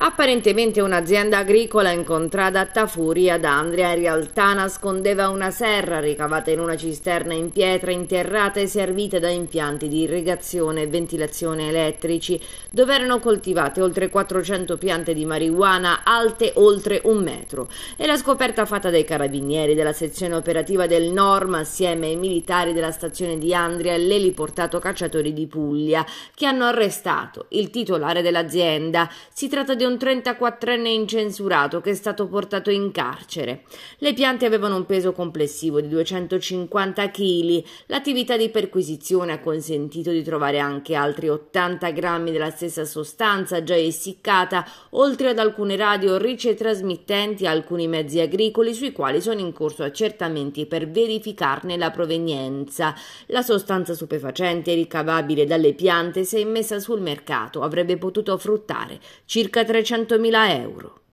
Apparentemente un'azienda agricola incontrata a Tafuri ad Andria in realtà nascondeva una serra ricavata in una cisterna in pietra interrata e servita da impianti di irrigazione e ventilazione elettrici dove erano coltivate oltre 400 piante di marijuana alte oltre un metro e la scoperta fatta dai carabinieri della sezione operativa del Norm assieme ai militari della stazione di Andria e l'eliportato cacciatori di Puglia che hanno arrestato il titolare dell'azienda. Si tratta di un 34enne incensurato che è stato portato in carcere. Le piante avevano un peso complessivo di 250 kg. L'attività di perquisizione ha consentito di trovare anche altri 80 grammi della stessa sostanza già essiccata, oltre ad alcune radio ricetrasmittenti e alcuni mezzi agricoli sui quali sono in corso accertamenti per verificarne la provenienza. La sostanza stupefacente ricavabile dalle piante, se immessa sul mercato, avrebbe potuto fruttare circa 3 300.000 euro.